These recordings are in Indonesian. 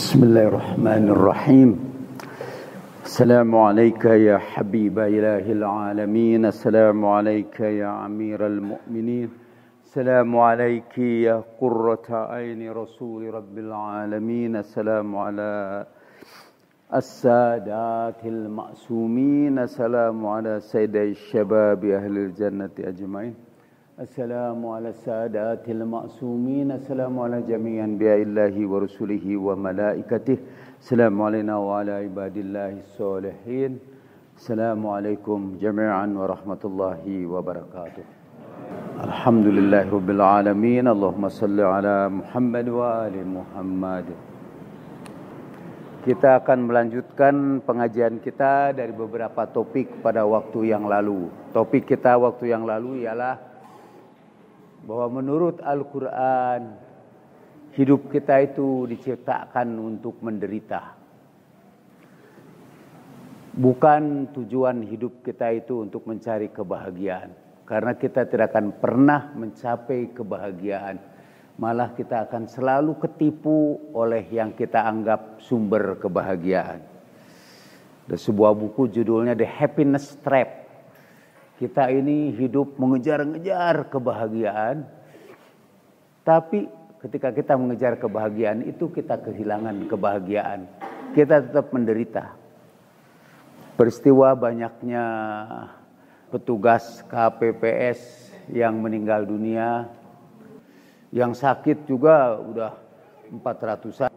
بسم الله الرحمن الرحيم السلام عليك يا حبيب إله العالمين السلام عليك يا أمير المؤمنين السلام عليك يا قرة عين رسول رب العالمين السلام على السادات المعصومين السلام على سيد الشباب أهل الجنة أجمعين السلام على السادات المأسومين السلام على جميع أنبياء الله ورسله وملائكته السلام علينا وعلى عباد الله الصالحين السلام عليكم جميعا الله وبركاته الحمد لله رب العالمين اللهم صل على محمد محمد Kita akan melanjutkan pengajian kita dari beberapa topik pada waktu yang lalu. Topik kita waktu yang lalu ialah bahwa menurut Al-Quran hidup kita itu diciptakan untuk menderita. Bukan tujuan hidup kita itu untuk mencari kebahagiaan. Karena kita tidak akan pernah mencapai kebahagiaan. Malah kita akan selalu ketipu oleh yang kita anggap sumber kebahagiaan. Ada sebuah buku judulnya The Happiness Trap kita ini hidup mengejar-ngejar kebahagiaan, tapi ketika kita mengejar kebahagiaan itu kita kehilangan kebahagiaan. Kita tetap menderita. Peristiwa banyaknya petugas KPPS yang meninggal dunia, yang sakit juga udah 400-an.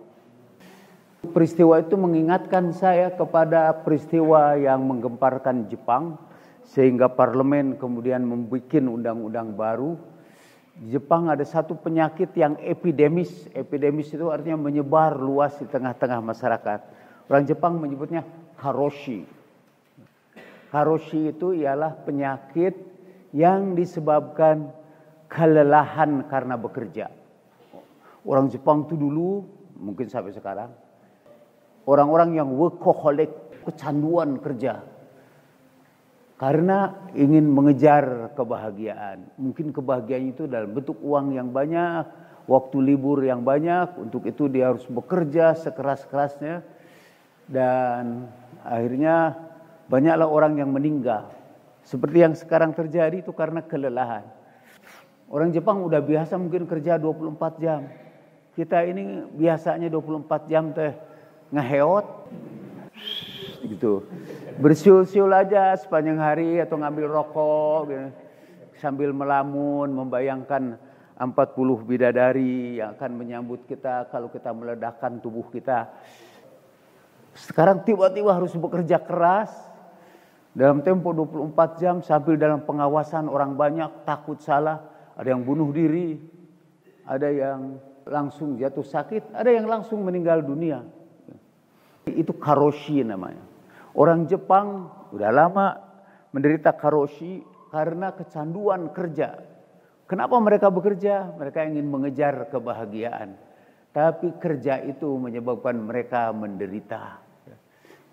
Peristiwa itu mengingatkan saya kepada peristiwa yang menggemparkan Jepang sehingga parlemen kemudian membuat undang-undang baru. Di Jepang ada satu penyakit yang epidemis. Epidemis itu artinya menyebar luas di tengah-tengah masyarakat. Orang Jepang menyebutnya haroshi. Haroshi itu ialah penyakit yang disebabkan kelelahan karena bekerja. Orang Jepang itu dulu, mungkin sampai sekarang, orang-orang yang workaholic, kecanduan kerja karena ingin mengejar kebahagiaan. Mungkin kebahagiaan itu dalam bentuk uang yang banyak, waktu libur yang banyak. Untuk itu dia harus bekerja sekeras-kerasnya. Dan akhirnya banyaklah orang yang meninggal. Seperti yang sekarang terjadi itu karena kelelahan. Orang Jepang udah biasa mungkin kerja 24 jam. Kita ini biasanya 24 jam teh ngeheot gitu bersiul-siul aja sepanjang hari atau ngambil rokok gitu. sambil melamun membayangkan 40 bidadari yang akan menyambut kita kalau kita meledakkan tubuh kita. Sekarang tiba-tiba harus bekerja keras dalam tempo 24 jam sambil dalam pengawasan orang banyak takut salah, ada yang bunuh diri, ada yang langsung jatuh sakit, ada yang langsung meninggal dunia. Itu karoshi namanya. Orang Jepang udah lama menderita karoshi karena kecanduan kerja. Kenapa mereka bekerja? Mereka ingin mengejar kebahagiaan. Tapi kerja itu menyebabkan mereka menderita.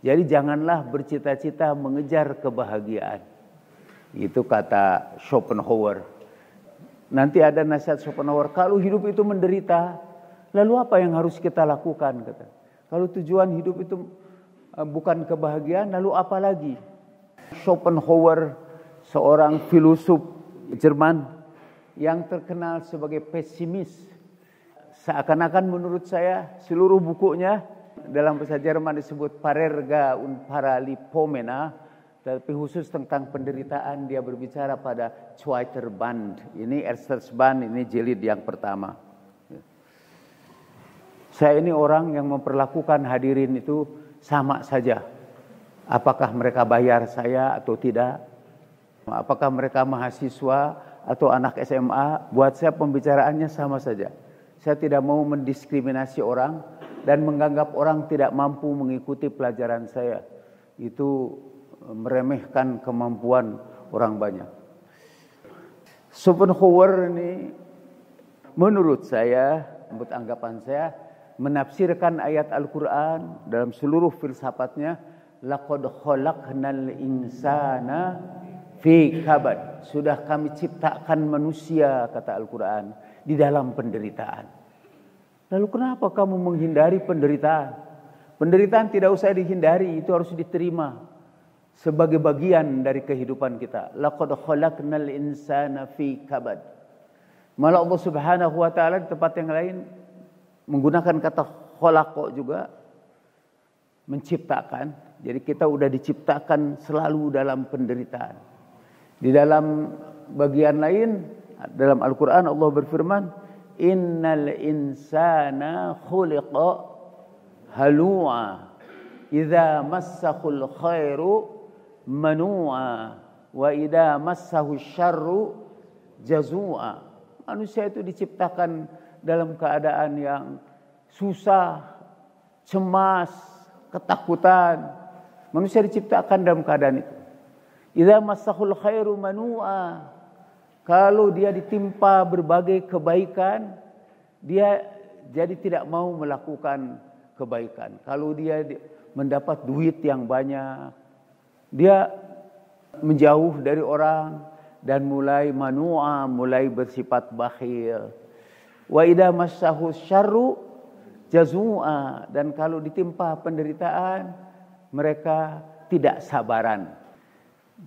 Jadi janganlah bercita-cita mengejar kebahagiaan. Itu kata Schopenhauer. Nanti ada nasihat Schopenhauer, kalau hidup itu menderita, lalu apa yang harus kita lakukan? Kata. Kalau tujuan hidup itu Eh, bukan kebahagiaan, lalu apa lagi? Schopenhauer, seorang filosof Jerman yang terkenal sebagai pesimis. Seakan-akan menurut saya seluruh bukunya dalam bahasa Jerman disebut Parerga und Paralipomena, tapi khusus tentang penderitaan dia berbicara pada Zweiter Band. Ini Ersters Band, ini jilid yang pertama. Ya. Saya ini orang yang memperlakukan hadirin itu sama saja. Apakah mereka bayar saya atau tidak? Apakah mereka mahasiswa atau anak SMA? Buat saya pembicaraannya sama saja. Saya tidak mau mendiskriminasi orang dan menganggap orang tidak mampu mengikuti pelajaran saya. Itu meremehkan kemampuan orang banyak. Schopenhauer ini menurut saya, menurut anggapan saya, menafsirkan ayat Al-Quran dalam seluruh filsafatnya. Laqad khalaqnal insana fi kabad. Sudah kami ciptakan manusia, kata Al-Quran, di dalam penderitaan. Lalu kenapa kamu menghindari penderitaan? Penderitaan tidak usah dihindari, itu harus diterima sebagai bagian dari kehidupan kita. Laqad khalaqnal insana fi kabad. Malah Allah Subhanahu wa taala di tempat yang lain menggunakan kata kholako juga menciptakan. Jadi kita udah diciptakan selalu dalam penderitaan. Di dalam bagian lain dalam Al-Qur'an Allah berfirman, "Innal insana khuliqa halu'a ida massahul khairu manu'a wa ida masahu syarru jazu'a." Manusia itu diciptakan dalam keadaan yang susah, cemas, ketakutan. Manusia diciptakan dalam keadaan itu. Idza masahul khairu manua. Kalau dia ditimpa berbagai kebaikan, dia jadi tidak mau melakukan kebaikan. Kalau dia mendapat duit yang banyak, dia menjauh dari orang dan mulai manua, mulai bersifat bakhil. Wa idza massahu syarru jazua dan kalau ditimpa penderitaan mereka tidak sabaran.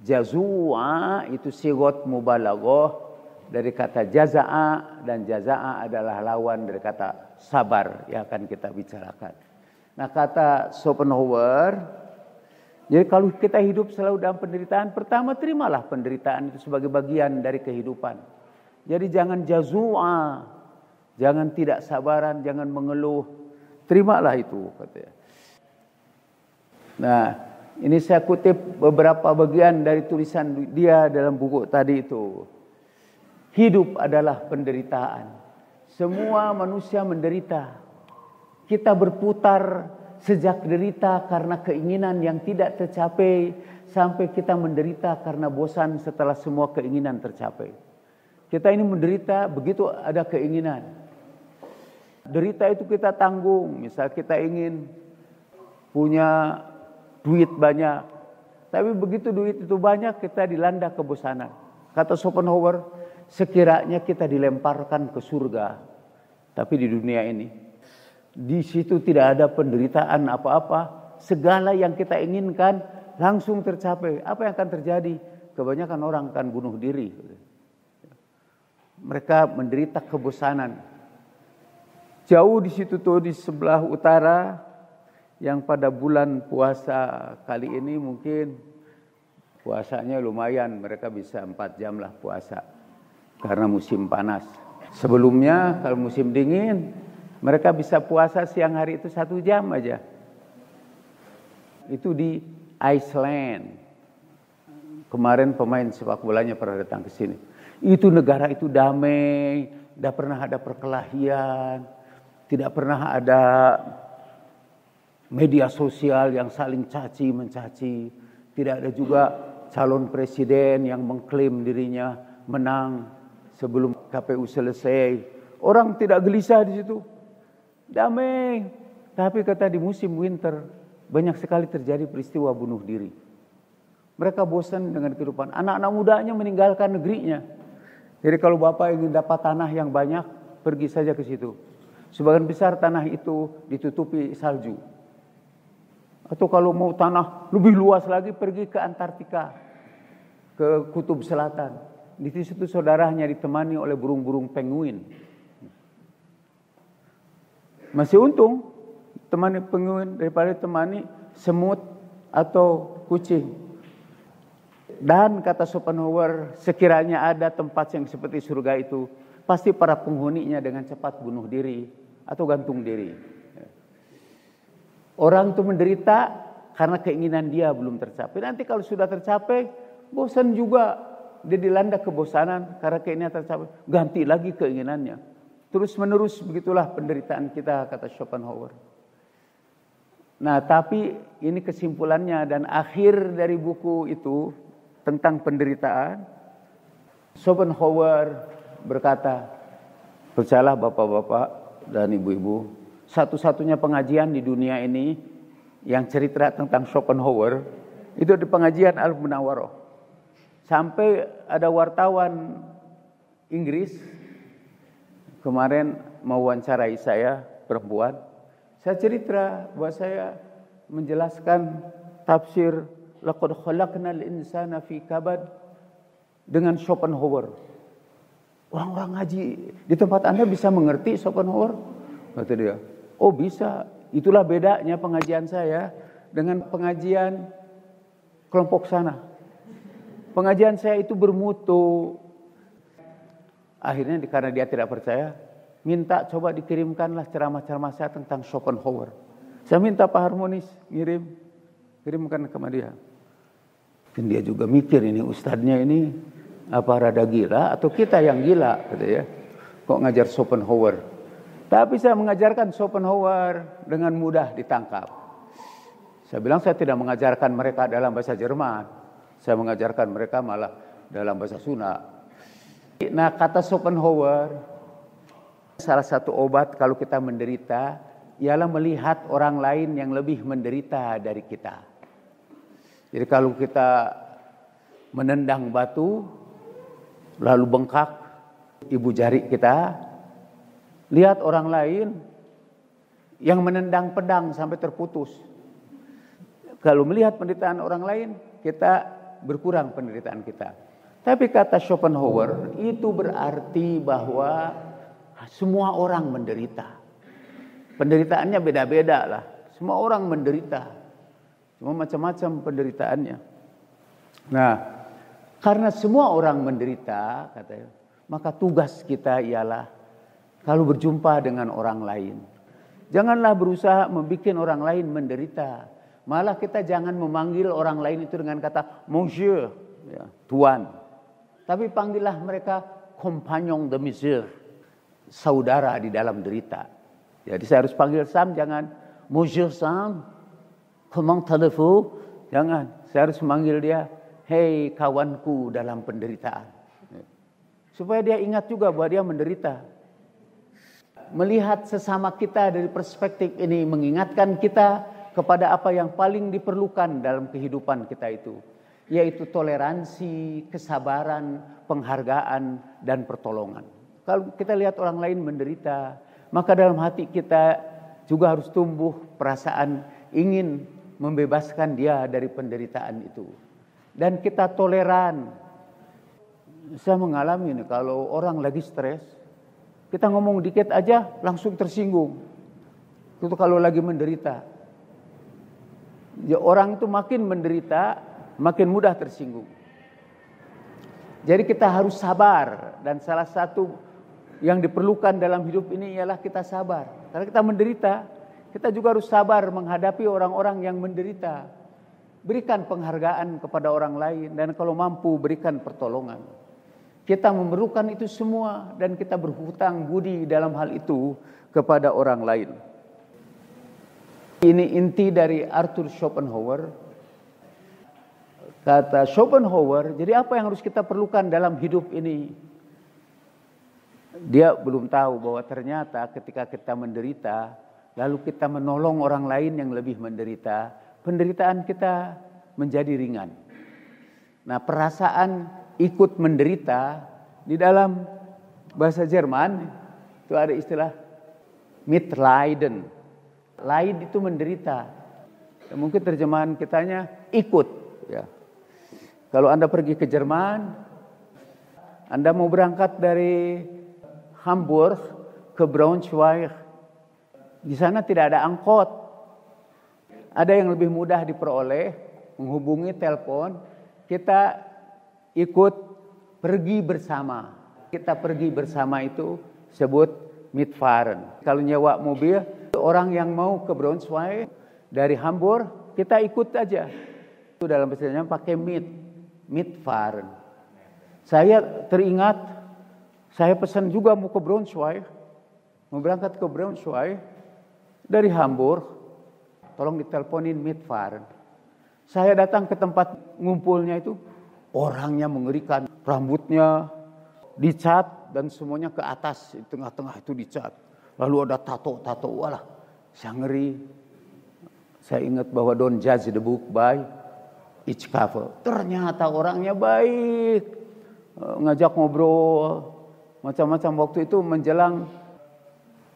Jazua itu sigot mubalaghah dari kata jazaa dan jazaa adalah lawan dari kata sabar yang akan kita bicarakan. Nah kata Schopenhauer jadi kalau kita hidup selalu dalam penderitaan, pertama terimalah penderitaan itu sebagai bagian dari kehidupan. Jadi jangan jazua, Jangan tidak sabaran, jangan mengeluh. Terimalah itu katanya. Nah, ini saya kutip beberapa bagian dari tulisan dia dalam buku tadi itu. Hidup adalah penderitaan. Semua manusia menderita. Kita berputar sejak derita karena keinginan yang tidak tercapai sampai kita menderita karena bosan setelah semua keinginan tercapai. Kita ini menderita begitu ada keinginan. Derita itu kita tanggung. Misal kita ingin punya duit banyak. Tapi begitu duit itu banyak kita dilanda kebosanan. Kata Schopenhauer, sekiranya kita dilemparkan ke surga. Tapi di dunia ini. Di situ tidak ada penderitaan apa-apa. Segala yang kita inginkan langsung tercapai. Apa yang akan terjadi? Kebanyakan orang akan bunuh diri. Mereka menderita kebosanan Jauh di situ tuh di sebelah utara yang pada bulan puasa kali ini mungkin puasanya lumayan, mereka bisa empat jam lah puasa karena musim panas. Sebelumnya kalau musim dingin mereka bisa puasa siang hari itu satu jam aja. Itu di Iceland. Kemarin pemain sepak bolanya pernah datang ke sini. Itu negara itu damai, tidak pernah ada perkelahian, tidak pernah ada media sosial yang saling caci mencaci, tidak ada juga calon presiden yang mengklaim dirinya menang sebelum KPU selesai. Orang tidak gelisah di situ. Damai. Tapi kata di musim winter banyak sekali terjadi peristiwa bunuh diri. Mereka bosan dengan kehidupan. Anak-anak mudanya meninggalkan negerinya. Jadi kalau Bapak ingin dapat tanah yang banyak, pergi saja ke situ. Sebagian besar tanah itu ditutupi salju. Atau kalau mau tanah lebih luas lagi pergi ke Antartika, ke Kutub Selatan. Di situ saudaranya ditemani oleh burung-burung penguin. Masih untung temani penguin daripada temani semut atau kucing. Dan kata Schopenhauer, sekiranya ada tempat yang seperti surga itu, pasti para penghuninya dengan cepat bunuh diri atau gantung diri. Orang itu menderita karena keinginan dia belum tercapai. Nanti kalau sudah tercapai, bosan juga. Dia dilanda kebosanan karena keinginan tercapai. Ganti lagi keinginannya. Terus menerus begitulah penderitaan kita, kata Schopenhauer. Nah, tapi ini kesimpulannya dan akhir dari buku itu tentang penderitaan. Schopenhauer berkata, percayalah bapak-bapak, dan ibu-ibu, satu-satunya pengajian di dunia ini yang cerita tentang Schopenhauer itu di pengajian Al Munawwaroh. Sampai ada wartawan Inggris kemarin mau mewawancarai saya perempuan. Saya cerita bahwa saya menjelaskan tafsir laqad khalaqnal insana fi kabad dengan Schopenhauer. Orang-orang ngaji di tempat Anda bisa mengerti Schopenhauer? Kata dia, oh bisa. Itulah bedanya pengajian saya dengan pengajian kelompok sana. Pengajian saya itu bermutu. Akhirnya karena dia tidak percaya, minta coba dikirimkanlah ceramah-ceramah saya tentang Schopenhauer. Saya minta Pak Harmonis ngirim, kirimkan ke dia. Dan dia juga mikir ini ustadznya ini apa rada gila atau kita yang gila gitu ya kok ngajar Schopenhauer tapi saya mengajarkan Schopenhauer dengan mudah ditangkap saya bilang saya tidak mengajarkan mereka dalam bahasa Jerman saya mengajarkan mereka malah dalam bahasa Sunda nah kata Schopenhauer salah satu obat kalau kita menderita ialah melihat orang lain yang lebih menderita dari kita jadi kalau kita menendang batu lalu bengkak ibu jari kita. Lihat orang lain yang menendang pedang sampai terputus. Kalau melihat penderitaan orang lain, kita berkurang penderitaan kita. Tapi kata Schopenhauer, itu berarti bahwa semua orang menderita. Penderitaannya beda-beda lah. Semua orang menderita. semua macam-macam penderitaannya. Nah, karena semua orang menderita, katanya, maka tugas kita ialah kalau berjumpa dengan orang lain. Janganlah berusaha membuat orang lain menderita. Malah kita jangan memanggil orang lain itu dengan kata monsieur, ya, tuan. Tapi panggillah mereka compagnon de misère, saudara di dalam derita. Jadi saya harus panggil Sam, jangan monsieur Sam, comment allez Jangan, saya harus memanggil dia Hei kawanku dalam penderitaan. Supaya dia ingat juga bahwa dia menderita. Melihat sesama kita dari perspektif ini mengingatkan kita kepada apa yang paling diperlukan dalam kehidupan kita itu. Yaitu toleransi, kesabaran, penghargaan, dan pertolongan. Kalau kita lihat orang lain menderita, maka dalam hati kita juga harus tumbuh perasaan ingin membebaskan dia dari penderitaan itu dan kita toleran. Saya mengalami ini kalau orang lagi stres, kita ngomong dikit aja langsung tersinggung. Itu kalau lagi menderita. Ya orang itu makin menderita, makin mudah tersinggung. Jadi kita harus sabar dan salah satu yang diperlukan dalam hidup ini ialah kita sabar. Karena kita menderita, kita juga harus sabar menghadapi orang-orang yang menderita berikan penghargaan kepada orang lain dan kalau mampu berikan pertolongan. Kita memerlukan itu semua dan kita berhutang budi dalam hal itu kepada orang lain. Ini inti dari Arthur Schopenhauer. Kata Schopenhauer, jadi apa yang harus kita perlukan dalam hidup ini? Dia belum tahu bahwa ternyata ketika kita menderita, lalu kita menolong orang lain yang lebih menderita, penderitaan kita menjadi ringan. Nah, perasaan ikut menderita di dalam bahasa Jerman itu ada istilah mitleiden. Leid itu menderita. Ya, mungkin terjemahan kitanya ikut. Ya. Kalau Anda pergi ke Jerman, Anda mau berangkat dari Hamburg ke Braunschweig. Di sana tidak ada angkot. Ada yang lebih mudah diperoleh, menghubungi telepon, kita ikut pergi bersama. Kita pergi bersama itu sebut mitfahren. Kalau nyewa mobil, orang yang mau ke Braunschweig dari Hamburg, kita ikut aja. Itu dalam bahasanya pakai mit, mitfahren. Saya teringat, saya pesan juga mau ke Braunschweig, mau berangkat ke Braunschweig dari Hamburg, tolong diteleponin Midfar. Saya datang ke tempat ngumpulnya itu, orangnya mengerikan, rambutnya dicat dan semuanya ke atas, di tengah-tengah itu dicat. Lalu ada tato-tato, walah, saya ngeri. Saya ingat bahwa don't judge the book by each cover. Ternyata orangnya baik, eh, ngajak ngobrol, macam-macam waktu itu menjelang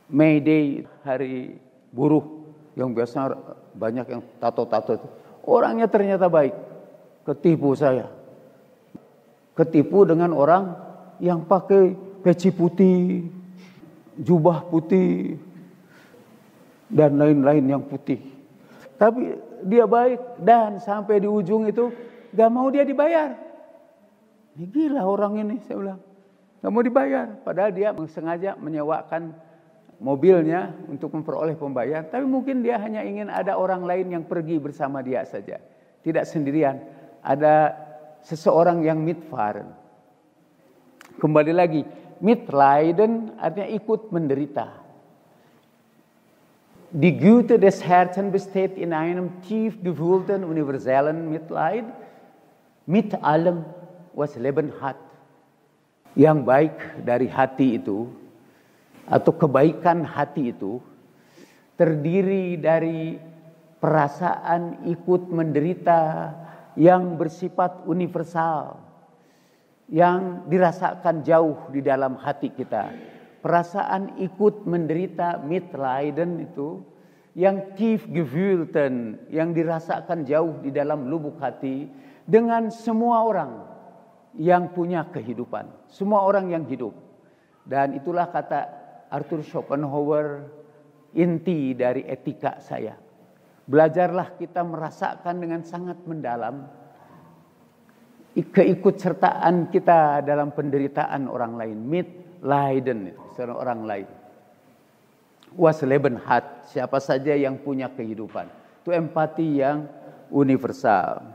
May Day, hari buruh yang biasa banyak yang tato-tato itu. Orangnya ternyata baik. Ketipu saya. Ketipu dengan orang yang pakai peci putih, jubah putih, dan lain-lain yang putih. Tapi dia baik dan sampai di ujung itu gak mau dia dibayar. Ini gila orang ini saya bilang. Gak mau dibayar. Padahal dia sengaja menyewakan mobilnya untuk memperoleh pembayaran, tapi mungkin dia hanya ingin ada orang lain yang pergi bersama dia saja. Tidak sendirian, ada seseorang yang mitfar. Kembali lagi, mitleiden artinya ikut menderita. Die Güte des Herzen besteht in einem tief gefühlten universellen Mitleid mit allem was Leben hat. Yang baik dari hati itu atau kebaikan hati itu terdiri dari perasaan ikut menderita yang bersifat universal yang dirasakan jauh di dalam hati kita. Perasaan ikut menderita mitleiden itu yang tief gefühlten, yang dirasakan jauh di dalam lubuk hati dengan semua orang yang punya kehidupan, semua orang yang hidup. Dan itulah kata Arthur Schopenhauer inti dari etika saya. Belajarlah kita merasakan dengan sangat mendalam keikutsertaan kita dalam penderitaan orang lain. Mit Leiden, orang lain. Was Leben hat, siapa saja yang punya kehidupan. Itu empati yang universal.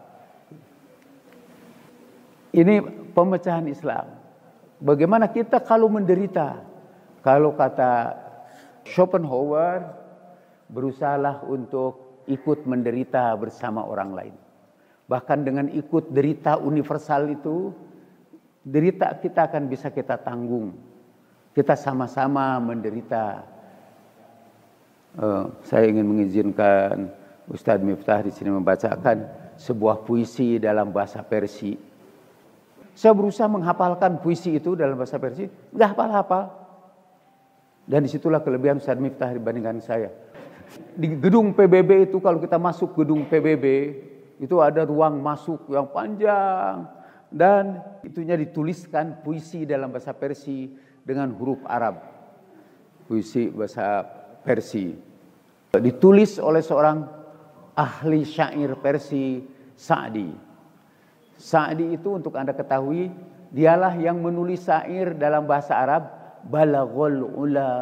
Ini pemecahan Islam. Bagaimana kita kalau menderita, kalau kata Schopenhauer, berusahalah untuk ikut menderita bersama orang lain. Bahkan dengan ikut derita universal itu, derita kita akan bisa kita tanggung. Kita sama-sama menderita. Uh, saya ingin mengizinkan Ustadz Miftah di sini membacakan sebuah puisi dalam bahasa Persia. Saya berusaha menghafalkan puisi itu dalam bahasa Persia, nggak hafal-hafal. Dan disitulah kelebihan Ustaz Miftah dibandingkan saya. Di gedung PBB itu kalau kita masuk gedung PBB, itu ada ruang masuk yang panjang. Dan itunya dituliskan puisi dalam bahasa Persi dengan huruf Arab. Puisi bahasa Persi. Ditulis oleh seorang ahli syair Persi, Sa'di. Sa'di itu untuk Anda ketahui, dialah yang menulis syair dalam bahasa Arab بلغ العلا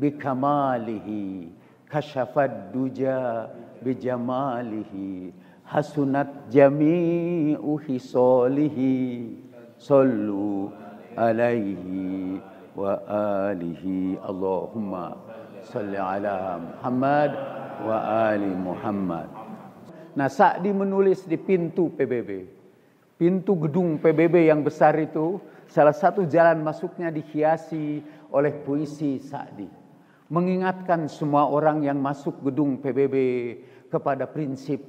بكماله كشف الدجى بجماله حسنت جميع خصاله صلوا عليه وآله اللهم صل على Muhammad wa ali Muhammad. Nah, Sa'di menulis di pintu PBB. Pintu gedung PBB yang besar itu, salah satu jalan masuknya dihiasi oleh puisi Sa'di. Mengingatkan semua orang yang masuk gedung PBB kepada prinsip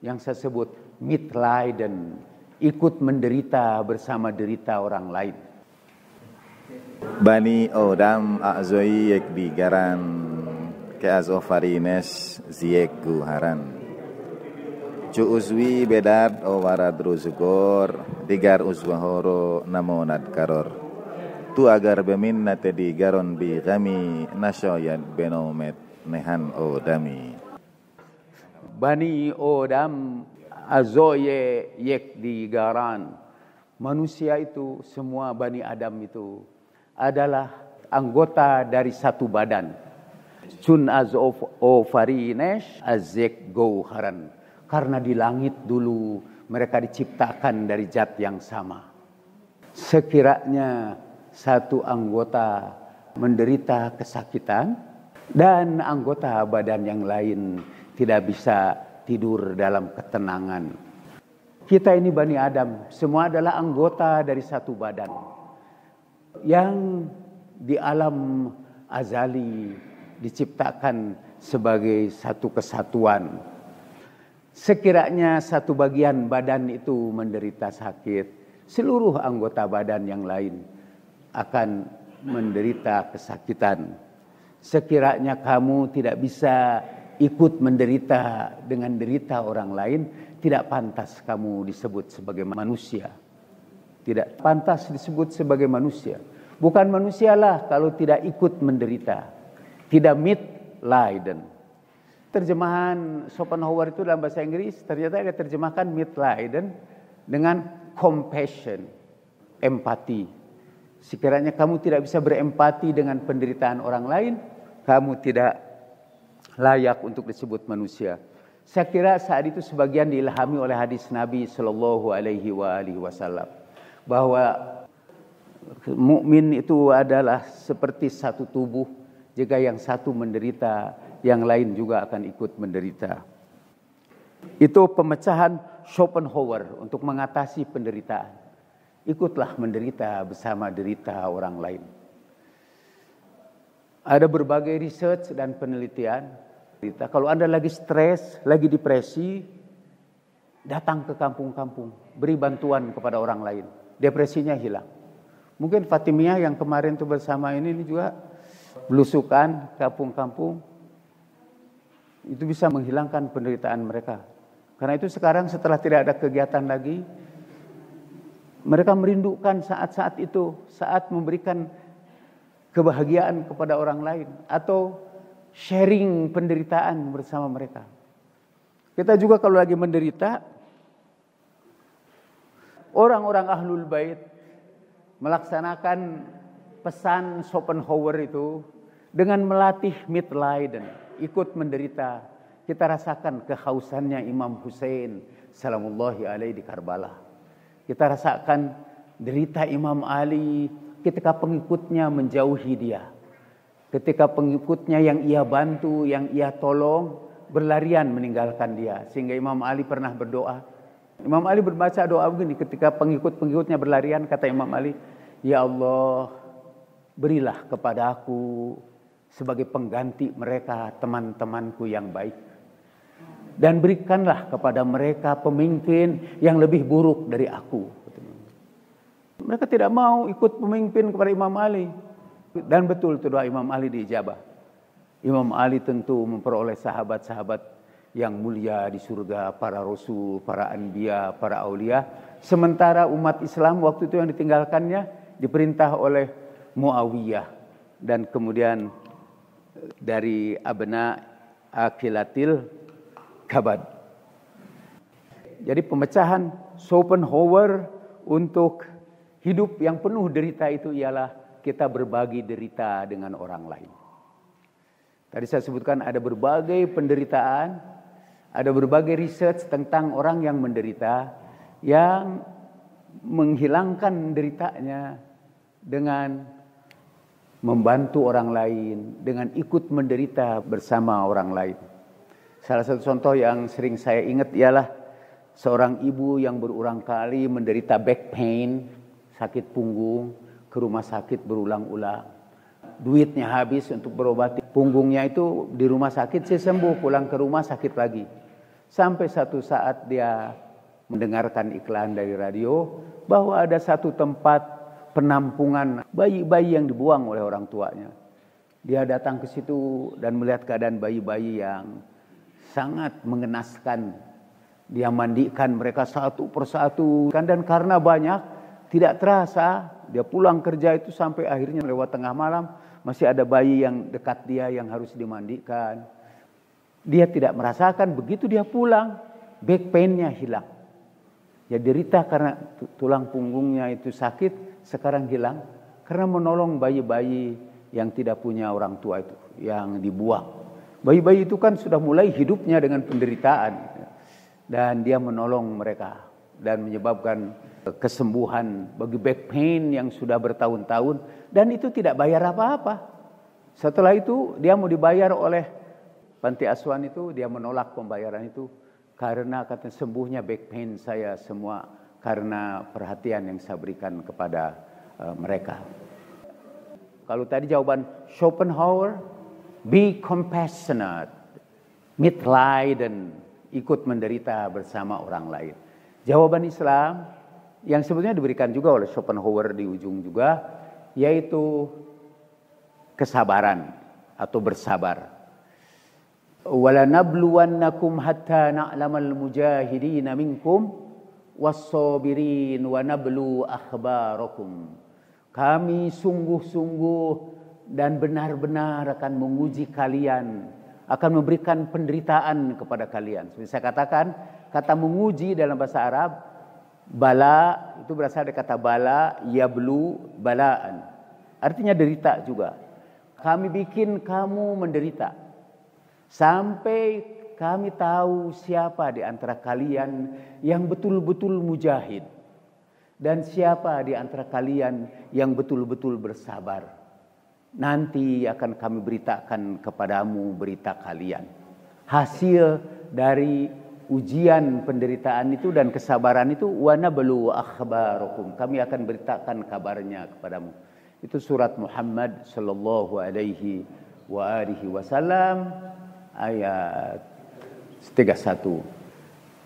yang saya sebut mitleiden, ikut menderita bersama derita orang lain. Bani Odam Azoi Yekbi Garan Ke Azofarines Ziek Guharan uzwi bedad o waradru tigar digar uzwahoro namonad karor. Tu agar beminna tedi garon bi gami nasoyan benomet nehan o dami. Bani Odam azoye yek di garan. Manusia itu semua Bani Adam itu adalah anggota dari satu badan. Sun az of, o farinesh azek go haran karena di langit dulu mereka diciptakan dari zat yang sama. Sekiranya satu anggota menderita kesakitan dan anggota badan yang lain tidak bisa tidur dalam ketenangan. Kita ini Bani Adam, semua adalah anggota dari satu badan. Yang di alam azali diciptakan sebagai satu kesatuan. Sekiranya satu bagian badan itu menderita sakit, seluruh anggota badan yang lain akan menderita kesakitan. Sekiranya kamu tidak bisa ikut menderita dengan derita orang lain, tidak pantas kamu disebut sebagai manusia. Tidak pantas disebut sebagai manusia. Bukan manusialah kalau tidak ikut menderita. Tidak mit Leiden terjemahan Schopenhauer itu dalam bahasa Inggris ternyata ada terjemahkan mitleiden dengan compassion, empati. Sekiranya kamu tidak bisa berempati dengan penderitaan orang lain, kamu tidak layak untuk disebut manusia. Saya kira saat itu sebagian diilhami oleh hadis Nabi Shallallahu Alaihi Wasallam bahwa mukmin itu adalah seperti satu tubuh, jika yang satu menderita, yang lain juga akan ikut menderita. Itu pemecahan Schopenhauer untuk mengatasi penderitaan. Ikutlah menderita bersama derita orang lain. Ada berbagai research dan penelitian. Kalau Anda lagi stres, lagi depresi, datang ke kampung-kampung, beri bantuan kepada orang lain. Depresinya hilang. Mungkin Fatimiyah yang kemarin itu bersama ini, ini juga belusukan kampung-kampung, itu bisa menghilangkan penderitaan mereka. Karena itu sekarang setelah tidak ada kegiatan lagi, mereka merindukan saat-saat itu, saat memberikan kebahagiaan kepada orang lain atau sharing penderitaan bersama mereka. Kita juga kalau lagi menderita, orang-orang ahlul bait melaksanakan pesan Schopenhauer itu dengan melatih mitleiden ikut menderita. Kita rasakan kehausannya Imam Hussein salamullahi alaihi di Karbala. Kita rasakan derita Imam Ali ketika pengikutnya menjauhi dia. Ketika pengikutnya yang ia bantu, yang ia tolong berlarian meninggalkan dia. Sehingga Imam Ali pernah berdoa. Imam Ali berbaca doa begini ketika pengikut-pengikutnya berlarian kata Imam Ali, "Ya Allah, berilah kepadaku sebagai pengganti mereka teman-temanku yang baik. Dan berikanlah kepada mereka pemimpin yang lebih buruk dari aku. Mereka tidak mau ikut pemimpin kepada Imam Ali. Dan betul itu doa Imam Ali diijabah. Imam Ali tentu memperoleh sahabat-sahabat yang mulia di surga, para rasul, para anbiya, para aulia. Sementara umat Islam waktu itu yang ditinggalkannya diperintah oleh Muawiyah dan kemudian dari Abena akilatil kabad. Jadi pemecahan Schopenhauer untuk hidup yang penuh derita itu ialah kita berbagi derita dengan orang lain. Tadi saya sebutkan ada berbagai penderitaan, ada berbagai riset tentang orang yang menderita yang menghilangkan deritanya dengan membantu orang lain, dengan ikut menderita bersama orang lain. Salah satu contoh yang sering saya ingat ialah seorang ibu yang berulang kali menderita back pain, sakit punggung, ke rumah sakit berulang-ulang. Duitnya habis untuk berobat. Punggungnya itu di rumah sakit sih sembuh, pulang ke rumah sakit lagi. Sampai satu saat dia mendengarkan iklan dari radio bahwa ada satu tempat penampungan bayi-bayi yang dibuang oleh orang tuanya. Dia datang ke situ dan melihat keadaan bayi-bayi yang sangat mengenaskan. Dia mandikan mereka satu persatu. Dan karena banyak, tidak terasa dia pulang kerja itu sampai akhirnya lewat tengah malam. Masih ada bayi yang dekat dia yang harus dimandikan. Dia tidak merasakan, begitu dia pulang, back pain-nya hilang. Ya derita karena tulang punggungnya itu sakit, sekarang hilang karena menolong bayi-bayi yang tidak punya orang tua itu, yang dibuang. Bayi-bayi itu kan sudah mulai hidupnya dengan penderitaan dan dia menolong mereka dan menyebabkan kesembuhan bagi back pain yang sudah bertahun-tahun dan itu tidak bayar apa-apa. Setelah itu dia mau dibayar oleh panti asuhan itu dia menolak pembayaran itu karena kata sembuhnya back pain saya semua karena perhatian yang saya berikan kepada uh, mereka. Kalau tadi jawaban Schopenhauer, be compassionate, dan ikut menderita bersama orang lain. Jawaban Islam yang sebetulnya diberikan juga oleh Schopenhauer di ujung juga, yaitu kesabaran atau bersabar. Wala nabluwannakum hatta na'lamal mujahidina minkum wassabirin wa nablu akhbarakum. Kami sungguh-sungguh dan benar-benar akan menguji kalian, akan memberikan penderitaan kepada kalian. Seperti saya katakan, kata menguji dalam bahasa Arab bala itu berasal dari kata bala, yablu, balaan. Artinya derita juga. Kami bikin kamu menderita sampai kami tahu siapa di antara kalian yang betul-betul mujahid dan siapa di antara kalian yang betul-betul bersabar. Nanti akan kami beritakan kepadamu berita kalian. Hasil dari ujian penderitaan itu dan kesabaran itu wana belu akhbarukum. Kami akan beritakan kabarnya kepadamu. Itu surat Muhammad sallallahu alaihi wa alihi wasallam ayat 31.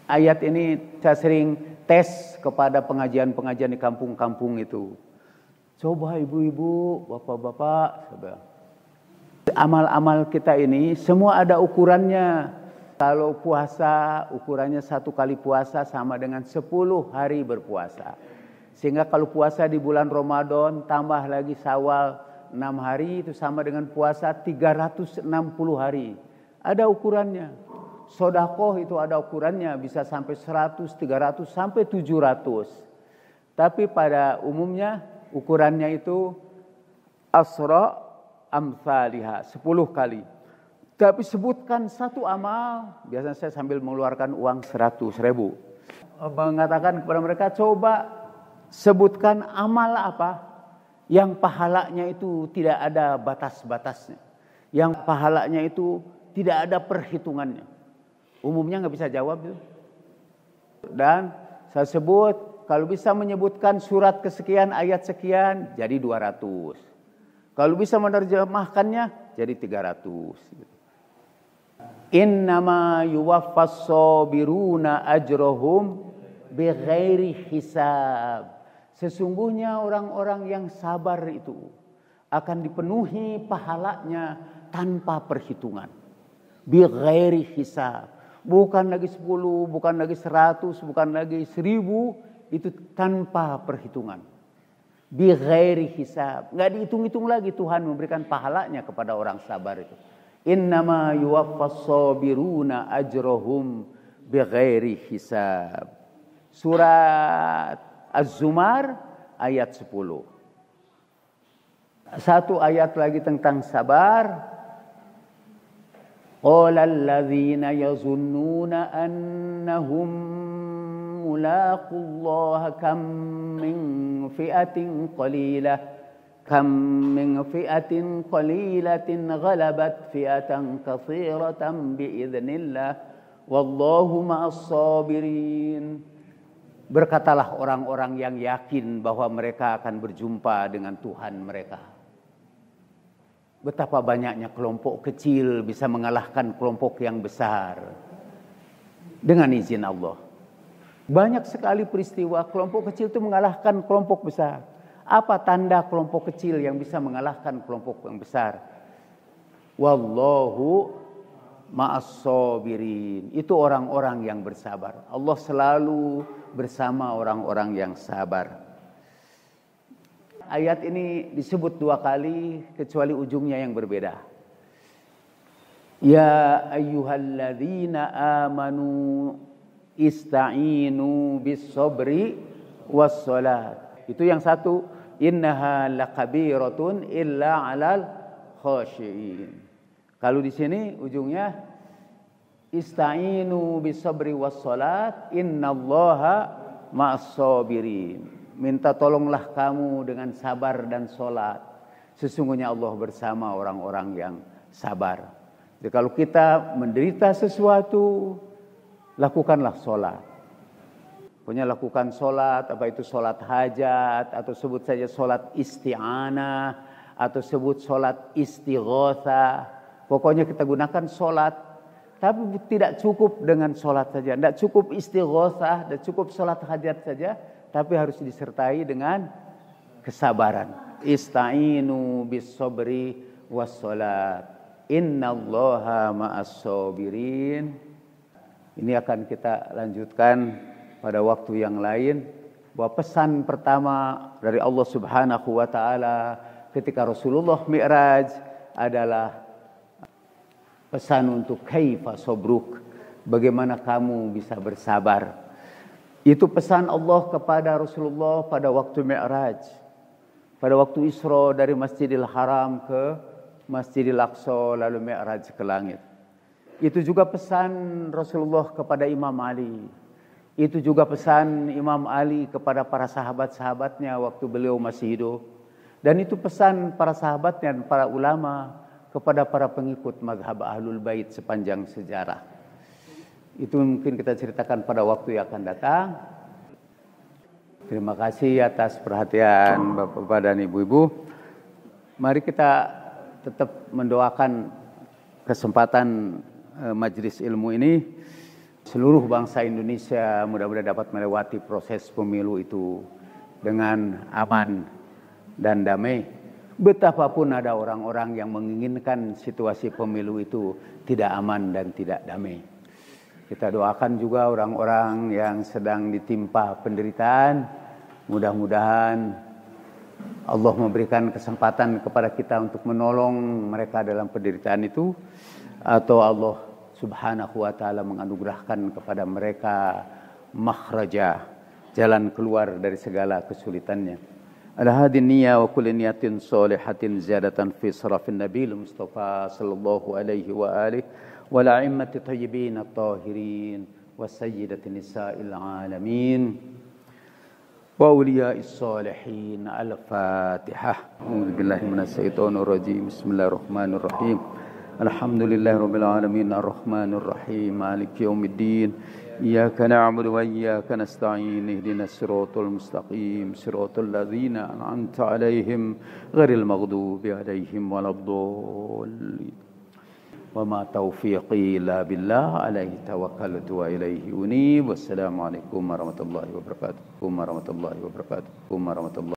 Ayat ini saya sering tes kepada pengajian-pengajian di kampung-kampung itu. Coba ibu-ibu, bapak-bapak, amal-amal kita ini semua ada ukurannya. Kalau puasa, ukurannya satu kali puasa sama dengan sepuluh hari berpuasa. Sehingga kalau puasa di bulan Ramadan, tambah lagi sawal enam hari, itu sama dengan puasa 360 hari. Ada ukurannya sodakoh itu ada ukurannya bisa sampai 100, 300, sampai 700. Tapi pada umumnya ukurannya itu asra amthaliha, 10 kali. Tapi sebutkan satu amal, biasanya saya sambil mengeluarkan uang 100 ribu. Mengatakan kepada mereka, coba sebutkan amal apa yang pahalanya itu tidak ada batas-batasnya. Yang pahalanya itu tidak ada perhitungannya. Umumnya nggak bisa jawab itu. Dan saya sebut kalau bisa menyebutkan surat kesekian ayat sekian jadi 200. Kalau bisa menerjemahkannya jadi 300. Innama yuwaffas sabiruna ajrohum bighairi hisab. Sesungguhnya orang-orang yang sabar itu akan dipenuhi pahalanya tanpa perhitungan. Bighairi hisab Bukan lagi sepuluh, bukan lagi seratus, bukan lagi seribu. Itu tanpa perhitungan. gairi hisab. Nggak dihitung-hitung lagi Tuhan memberikan pahalanya kepada orang sabar itu. Innama yuwaffas sabiruna ajrohum gairi hisab. Surat Az-Zumar ayat sepuluh. Satu ayat lagi tentang sabar, قال الذين يظنون أنهم ملاقوا الله كم من فئة قليلة كم من فئة قليلة غلبت فئة كثيرة بإذن الله والله مع الصابرين Berkatalah orang-orang yang yakin bahwa mereka akan berjumpa dengan Tuhan mereka. Betapa banyaknya kelompok kecil bisa mengalahkan kelompok yang besar. Dengan izin Allah. Banyak sekali peristiwa kelompok kecil itu mengalahkan kelompok besar. Apa tanda kelompok kecil yang bisa mengalahkan kelompok yang besar? Wallahu ma'asobirin. Itu orang-orang yang bersabar. Allah selalu bersama orang-orang yang sabar ayat ini disebut dua kali kecuali ujungnya yang berbeda. Ya ayyuhalladzina amanu ista'inu bis sabri was salat. Itu yang satu, innaha lakabiratun illa 'alal khashiin. Kalau di sini ujungnya ista'inu bis sabri was salat innallaha ma'as sabirin. Minta tolonglah kamu dengan sabar dan sholat. Sesungguhnya Allah bersama orang-orang yang sabar. Jadi kalau kita menderita sesuatu, lakukanlah sholat. Punya lakukan sholat, apa itu sholat hajat, atau sebut saja sholat isti'anah, atau sebut sholat istighotha. Pokoknya kita gunakan sholat, tapi tidak cukup dengan sholat saja. Tidak cukup istighotha, tidak cukup sholat hajat saja tapi harus disertai dengan kesabaran. Istainu bis sabri was salat. Innallaha ma'as sabirin. Ini akan kita lanjutkan pada waktu yang lain bahwa pesan pertama dari Allah Subhanahu wa taala ketika Rasulullah Mi'raj adalah pesan untuk kaifa sobruk bagaimana kamu bisa bersabar Itu pesan Allah kepada Rasulullah pada waktu Mi'raj. Pada waktu Isra dari Masjidil Haram ke Masjidil Aqsa lalu Mi'raj ke langit. Itu juga pesan Rasulullah kepada Imam Ali. Itu juga pesan Imam Ali kepada para sahabat-sahabatnya waktu beliau masih hidup. Dan itu pesan para sahabatnya dan para ulama kepada para pengikut mazhab Ahlul Bait sepanjang sejarah. Itu mungkin kita ceritakan pada waktu yang akan datang. Terima kasih atas perhatian Bapak-Bapak dan Ibu-Ibu. Mari kita tetap mendoakan kesempatan eh, majelis ilmu ini. Seluruh bangsa Indonesia mudah-mudahan dapat melewati proses pemilu itu dengan aman dan damai. Betapapun ada orang-orang yang menginginkan situasi pemilu itu tidak aman dan tidak damai. Kita doakan juga orang-orang yang sedang ditimpa penderitaan, mudah-mudahan Allah memberikan kesempatan kepada kita untuk menolong mereka dalam penderitaan itu atau Allah Subhanahu wa taala menganugerahkan kepada mereka makhraja, jalan keluar dari segala kesulitannya. Ala hadin niyya wa kulli niyatin sholihatin ziyadatan fi sarafin nabiyil mustafa sallallahu alaihi wa alihi والأئمة الطيبين الطاهرين وسيدة النساء العالمين وأولياء الصالحين الفاتحة أعوذ بالله من الشيطان الرجيم بسم الله الرحمن الرحيم الحمد لله رب العالمين الرحمن الرحيم مالك يوم الدين إياك نعبد وإياك نستعين اهدنا الصراط المستقيم صراط الذين أنعمت عليهم غير المغضوب عليهم ولا الضالين wa ma taufiqi illa billah alaihi tawakkaltu wa ilaihi unib wassalamu alaikum warahmatullahi wabarakatuh warahmatullahi wabarakatuh warahmatullahi